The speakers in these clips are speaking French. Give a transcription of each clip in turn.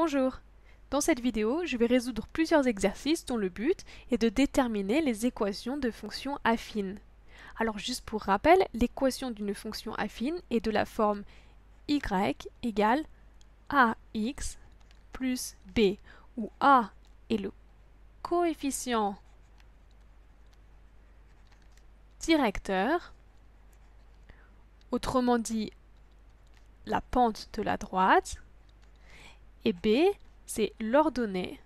Bonjour Dans cette vidéo, je vais résoudre plusieurs exercices dont le but est de déterminer les équations de fonctions affines. Alors juste pour rappel, l'équation d'une fonction affine est de la forme y égale ax plus b, où a est le coefficient directeur, autrement dit la pente de la droite, et B, c'est l'ordonnée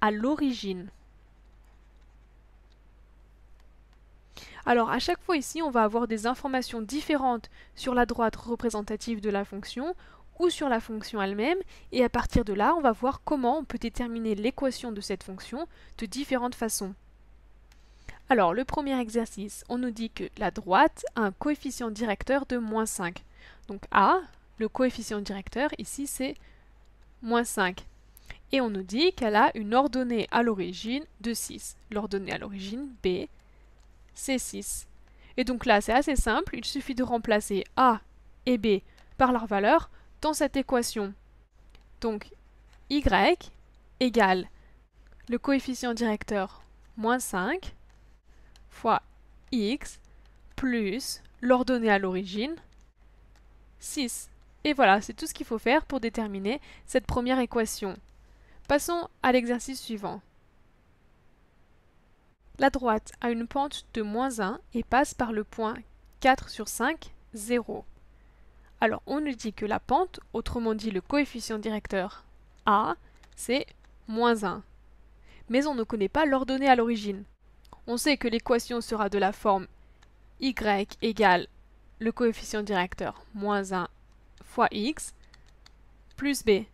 à l'origine. Alors à chaque fois ici, on va avoir des informations différentes sur la droite représentative de la fonction ou sur la fonction elle-même, et à partir de là, on va voir comment on peut déterminer l'équation de cette fonction de différentes façons. Alors le premier exercice, on nous dit que la droite a un coefficient directeur de moins 5. Donc A le coefficient directeur, ici, c'est moins 5. Et on nous dit qu'elle a une ordonnée à l'origine de 6. L'ordonnée à l'origine, B, c'est 6. Et donc là, c'est assez simple, il suffit de remplacer A et B par leur valeur dans cette équation. Donc, y égale le coefficient directeur moins 5 fois x plus l'ordonnée à l'origine 6. Et voilà, c'est tout ce qu'il faut faire pour déterminer cette première équation. Passons à l'exercice suivant. La droite a une pente de moins 1 et passe par le point 4 sur 5, 0. Alors on nous dit que la pente, autrement dit le coefficient directeur A, c'est moins 1. Mais on ne connaît pas l'ordonnée à l'origine. On sait que l'équation sera de la forme y égale le coefficient directeur moins 1 fois x plus b,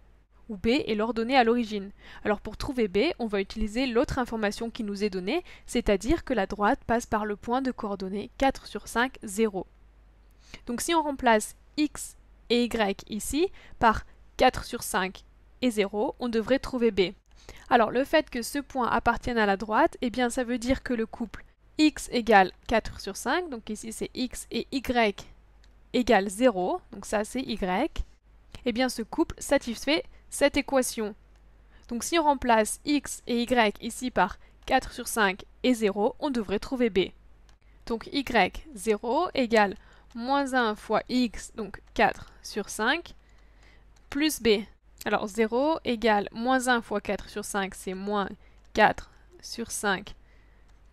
où b est l'ordonnée à l'origine. Alors pour trouver b, on va utiliser l'autre information qui nous est donnée, c'est-à-dire que la droite passe par le point de coordonnées 4 sur 5, 0. Donc si on remplace x et y ici par 4 sur 5 et 0, on devrait trouver b. Alors le fait que ce point appartienne à la droite, eh bien ça veut dire que le couple x égale 4 sur 5, donc ici c'est x et y égale 0, donc ça c'est y, et eh bien ce couple satisfait cette équation. Donc si on remplace x et y ici par 4 sur 5 et 0, on devrait trouver b. Donc y, 0, égale moins 1 fois x, donc 4 sur 5, plus b. Alors 0 égale moins 1 fois 4 sur 5, c'est moins 4 sur 5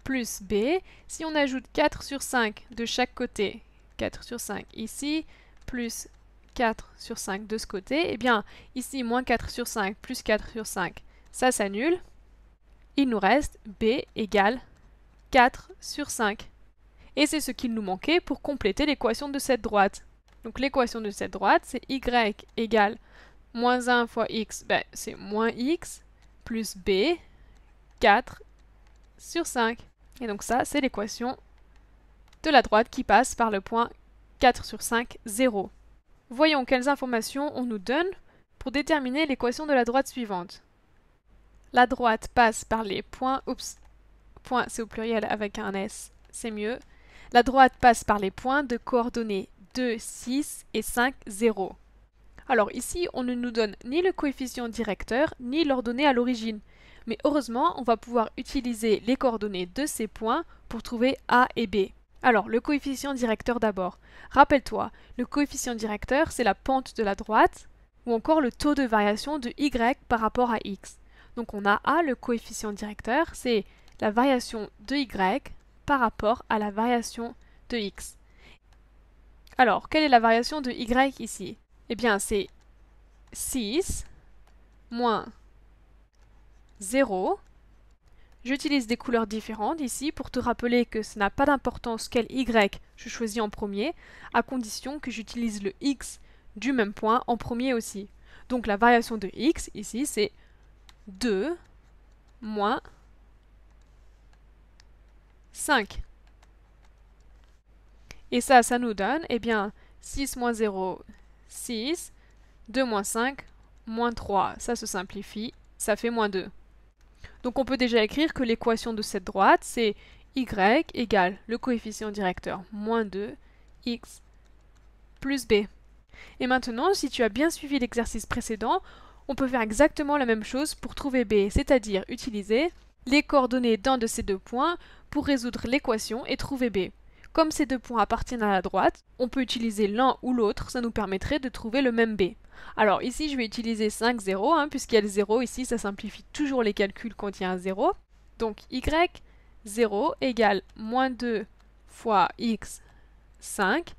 plus b. Si on ajoute 4 sur 5 de chaque côté, 4 sur 5 ici, plus 4 sur 5 de ce côté, et eh bien ici moins 4 sur 5 plus 4 sur 5, ça s'annule. Il nous reste b égale 4 sur 5. Et c'est ce qu'il nous manquait pour compléter l'équation de cette droite. Donc l'équation de cette droite, c'est y égale moins 1 fois x, ben, c'est moins x plus b, 4 sur 5. Et donc ça, c'est l'équation de la droite qui passe par le point 4 sur 5, 0. Voyons quelles informations on nous donne pour déterminer l'équation de la droite suivante. La droite passe par les points... Oups, point c'est au pluriel avec un S, c'est mieux. La droite passe par les points de coordonnées 2, 6 et 5, 0. Alors ici, on ne nous donne ni le coefficient directeur, ni l'ordonnée à l'origine. Mais heureusement, on va pouvoir utiliser les coordonnées de ces points pour trouver A et B. Alors, le coefficient directeur d'abord. Rappelle-toi, le coefficient directeur, c'est la pente de la droite ou encore le taux de variation de y par rapport à x. Donc on a A, le coefficient directeur, c'est la variation de y par rapport à la variation de x. Alors, quelle est la variation de y ici Eh bien, c'est 6 moins 0 J'utilise des couleurs différentes ici pour te rappeler que ce n'a pas d'importance quel Y je choisis en premier, à condition que j'utilise le X du même point en premier aussi. Donc la variation de X ici c'est 2 moins 5. Et ça, ça nous donne, eh bien, 6 moins 0, 6, 2 moins 5, moins 3. Ça se simplifie, ça fait moins 2. Donc on peut déjà écrire que l'équation de cette droite, c'est y égale le coefficient directeur moins 2, x plus b. Et maintenant, si tu as bien suivi l'exercice précédent, on peut faire exactement la même chose pour trouver b, c'est-à-dire utiliser les coordonnées d'un de ces deux points pour résoudre l'équation et trouver b. Comme ces deux points appartiennent à la droite, on peut utiliser l'un ou l'autre, ça nous permettrait de trouver le même b. Alors ici, je vais utiliser 5 0, hein, puisqu'il y a le 0 ici, ça simplifie toujours les calculs quand il y a un 0. Donc y, 0 égale moins 2 fois x, 5,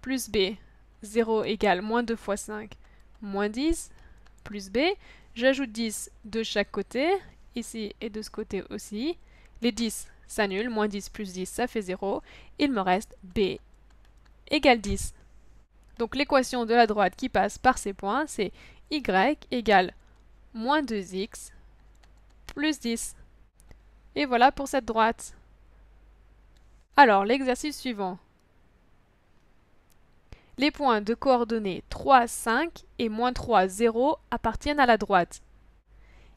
plus b, 0 égale moins 2 fois 5, moins 10, plus b. J'ajoute 10 de chaque côté, ici et de ce côté aussi. Les 10 s'annulent, moins 10 plus 10, ça fait 0. Il me reste b égale 10. Donc l'équation de la droite qui passe par ces points, c'est y égale moins 2x plus 10. Et voilà pour cette droite. Alors, l'exercice suivant. Les points de coordonnées 3, 5 et moins 3, 0 appartiennent à la droite.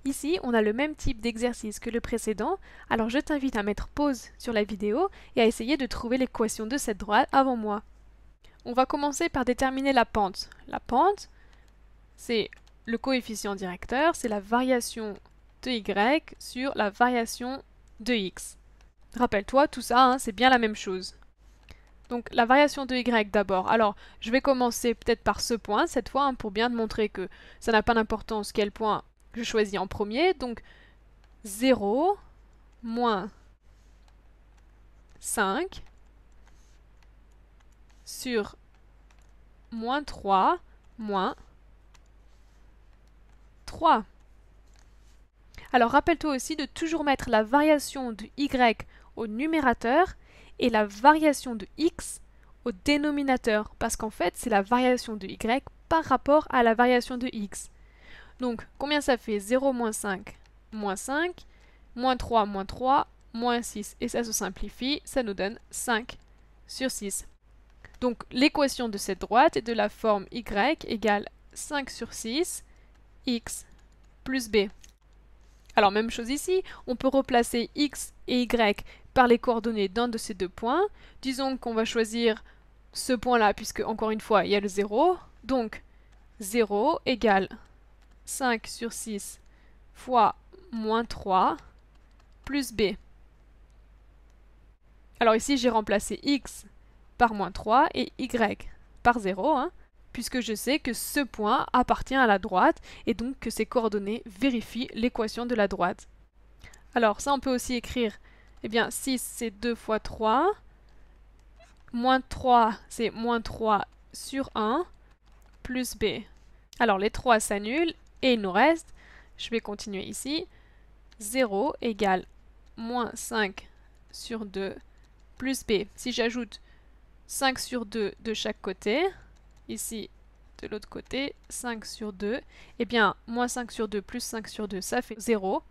Ici, on a le même type d'exercice que le précédent, alors je t'invite à mettre pause sur la vidéo et à essayer de trouver l'équation de cette droite avant moi. On va commencer par déterminer la pente. La pente, c'est le coefficient directeur, c'est la variation de y sur la variation de x. Rappelle-toi, tout ça, hein, c'est bien la même chose. Donc la variation de y d'abord. Alors, je vais commencer peut-être par ce point, cette fois, hein, pour bien montrer que ça n'a pas d'importance quel point je choisis en premier. Donc 0 moins 5 sur moins 3 moins 3. Alors rappelle-toi aussi de toujours mettre la variation de y au numérateur et la variation de x au dénominateur, parce qu'en fait c'est la variation de y par rapport à la variation de x. Donc combien ça fait 0 moins 5 moins 5, moins 3 moins 3, moins 6, et ça se simplifie, ça nous donne 5 sur 6. Donc l'équation de cette droite est de la forme y égale 5 sur 6 x plus b. Alors même chose ici, on peut replacer x et y par les coordonnées d'un de ces deux points. Disons qu'on va choisir ce point-là, puisque encore une fois, il y a le 0. Donc 0 égale 5 sur 6 fois moins 3 plus b. Alors ici, j'ai remplacé x par moins 3 et y par 0, hein, puisque je sais que ce point appartient à la droite et donc que ses coordonnées vérifient l'équation de la droite. Alors ça on peut aussi écrire, eh bien 6 c'est 2 fois 3, moins 3 c'est moins 3 sur 1, plus b. Alors les 3 s'annulent et il nous reste, je vais continuer ici, 0 égale moins 5 sur 2 plus b. Si j'ajoute 5 sur 2 de chaque côté. Ici, de l'autre côté, 5 sur 2. et eh bien, moins 5 sur 2 plus 5 sur 2, ça fait 0.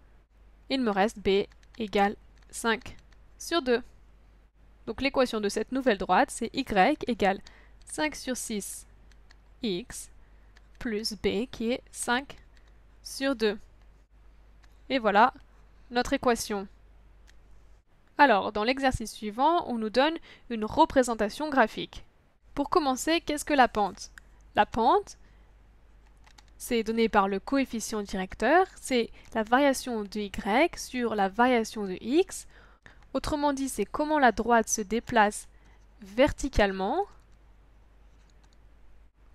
Il me reste B égale 5 sur 2. Donc l'équation de cette nouvelle droite, c'est Y égale 5 sur 6 X plus B qui est 5 sur 2. Et voilà notre équation. Alors, dans l'exercice suivant, on nous donne une représentation graphique. Pour commencer, qu'est-ce que la pente La pente, c'est donné par le coefficient directeur, c'est la variation de y sur la variation de x. Autrement dit, c'est comment la droite se déplace verticalement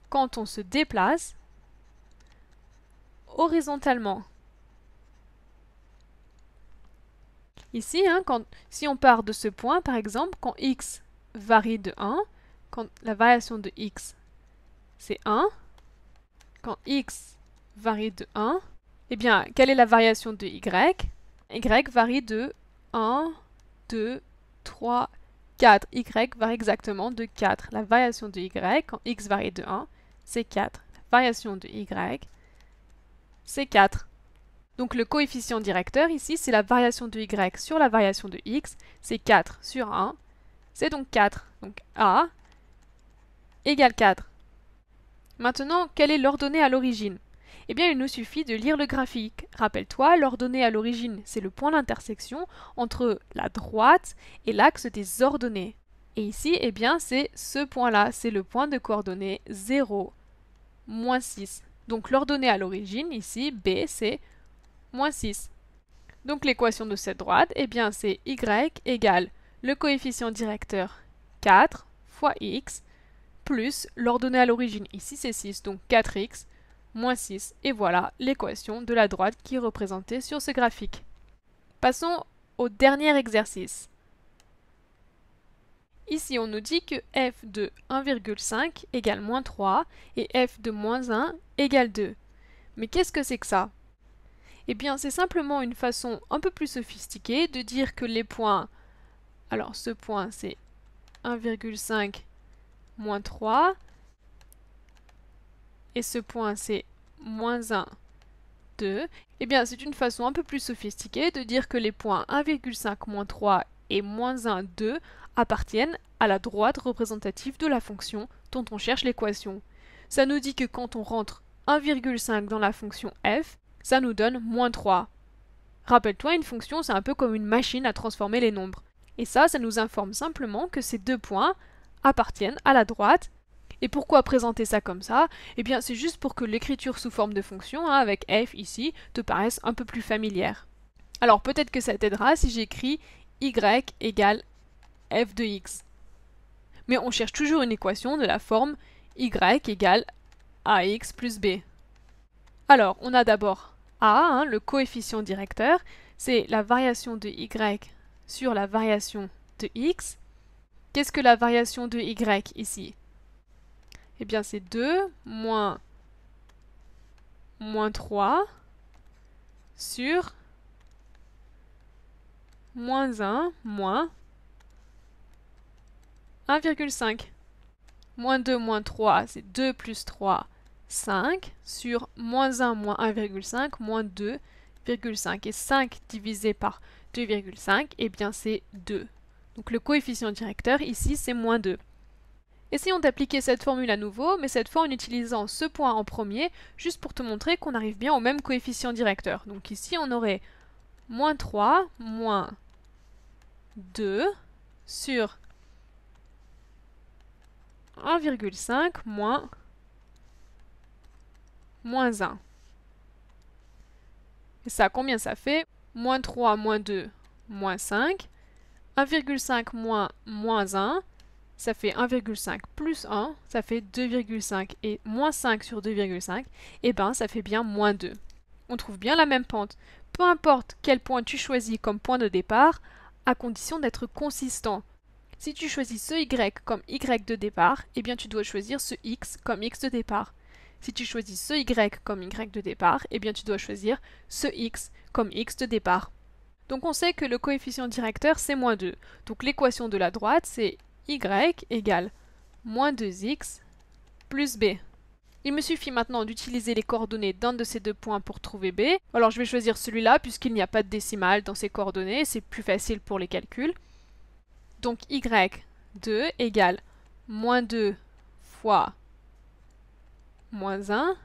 quand on se déplace horizontalement. Ici, hein, quand, si on part de ce point, par exemple, quand x varie de 1, quand la variation de x c'est 1, quand x varie de 1, eh bien, quelle est la variation de y y varie de 1, 2, 3, 4. y varie exactement de 4. La variation de y, quand x varie de 1, c'est 4. La variation de y, c'est 4. Donc le coefficient directeur ici, c'est la variation de y sur la variation de x, c'est 4 sur 1, c'est donc 4, donc a égale 4. Maintenant, quelle est l'ordonnée à l'origine Eh bien, il nous suffit de lire le graphique. Rappelle-toi, l'ordonnée à l'origine, c'est le point d'intersection entre la droite et l'axe des ordonnées. Et ici, eh bien, c'est ce point-là, c'est le point de coordonnée 0, moins 6. Donc l'ordonnée à l'origine, ici, B, c'est 6. Donc l'équation de cette droite, eh bien c'est y égale le coefficient directeur 4 fois x plus l'ordonnée à l'origine, ici c'est 6, donc 4x moins 6. Et voilà l'équation de la droite qui est représentée sur ce graphique. Passons au dernier exercice. Ici, on nous dit que f de 1,5 égale moins 3 et f de moins 1 égale 2. Mais qu'est-ce que c'est que ça eh bien, c'est simplement une façon un peu plus sophistiquée de dire que les points... Alors, ce point, c'est 1,5 moins 3. Et ce point, c'est moins 1, 2. Eh bien, c'est une façon un peu plus sophistiquée de dire que les points 1,5 moins 3 et moins 1, 2 appartiennent à la droite représentative de la fonction dont on cherche l'équation. Ça nous dit que quand on rentre 1,5 dans la fonction f, ça nous donne moins 3. Rappelle-toi, une fonction, c'est un peu comme une machine à transformer les nombres. Et ça, ça nous informe simplement que ces deux points appartiennent à la droite. Et pourquoi présenter ça comme ça Eh bien, c'est juste pour que l'écriture sous forme de fonction, hein, avec f ici, te paraisse un peu plus familière. Alors peut-être que ça t'aidera si j'écris y égale f de x. Mais on cherche toujours une équation de la forme y égale ax plus b. Alors, on a d'abord a, hein, le coefficient directeur, c'est la variation de y sur la variation de x. Qu'est-ce que la variation de y ici Eh bien c'est 2 moins 3 sur moins 1 moins 1,5. Moins 2 moins 3, c'est 2 plus 3 5 sur moins 1 moins 1,5 moins 2,5. Et 5 divisé par 2,5, et eh bien c'est 2. Donc le coefficient directeur ici c'est moins 2. Essayons d'appliquer cette formule à nouveau, mais cette fois en utilisant ce point en premier, juste pour te montrer qu'on arrive bien au même coefficient directeur. Donc ici on aurait moins 3 moins 2 sur 1,5 moins moins 1. Et ça, combien ça fait Moins 3, moins 2, moins 5. 1,5 moins moins 1, ça fait 1,5 plus 1, ça fait 2,5. Et moins 5 sur 2,5, et eh ben ça fait bien moins 2. On trouve bien la même pente. Peu importe quel point tu choisis comme point de départ, à condition d'être consistant. Si tu choisis ce y comme y de départ, eh bien tu dois choisir ce x comme x de départ. Si tu choisis ce y comme y de départ, eh bien tu dois choisir ce x comme x de départ. Donc on sait que le coefficient directeur c'est moins 2. Donc l'équation de la droite c'est y égale moins 2x plus b. Il me suffit maintenant d'utiliser les coordonnées d'un de ces deux points pour trouver b. Alors je vais choisir celui-là puisqu'il n'y a pas de décimale dans ces coordonnées, c'est plus facile pour les calculs. Donc y 2 égale moins 2 fois moins 1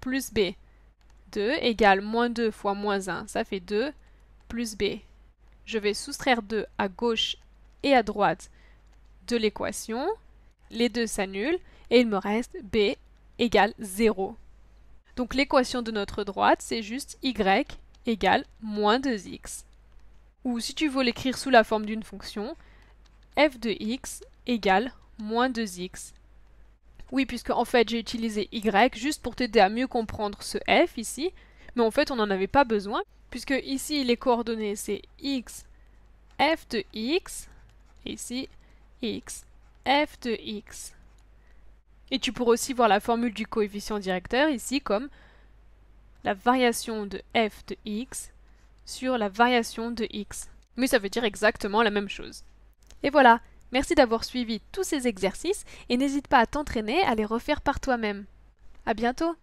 plus b. 2 égale moins 2 fois moins 1, ça fait 2 plus b. Je vais soustraire 2 à gauche et à droite de l'équation. Les deux s'annulent et il me reste b égale 0. Donc l'équation de notre droite, c'est juste y égale moins 2x. Ou si tu veux l'écrire sous la forme d'une fonction, f de x égale moins 2x. Oui, puisque en fait j'ai utilisé Y juste pour t'aider à mieux comprendre ce F ici, mais en fait on n'en avait pas besoin, puisque ici les coordonnées c'est X, F de X, ici X, F de X. Et tu pourras aussi voir la formule du coefficient directeur ici comme la variation de f de x sur la variation de x. Mais ça veut dire exactement la même chose. Et voilà, Merci d'avoir suivi tous ces exercices et n'hésite pas à t'entraîner à les refaire par toi-même. À bientôt!